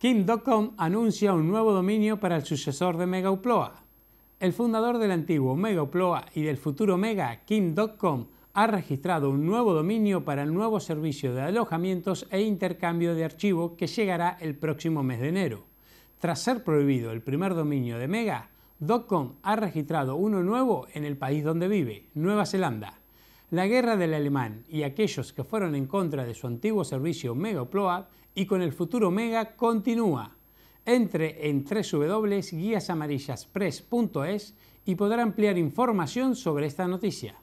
Kim.com anuncia un nuevo dominio para el sucesor de Mega El fundador del antiguo Mega y del futuro Mega, Kim.com, ha registrado un nuevo dominio para el nuevo servicio de alojamientos e intercambio de archivo que llegará el próximo mes de enero. Tras ser prohibido el primer dominio de Mega, Dotcom ha registrado uno nuevo en el país donde vive, Nueva Zelanda. La guerra del alemán y aquellos que fueron en contra de su antiguo servicio Upload y con el futuro Mega continúa. Entre en www.guiasamarillaspress.es y podrá ampliar información sobre esta noticia.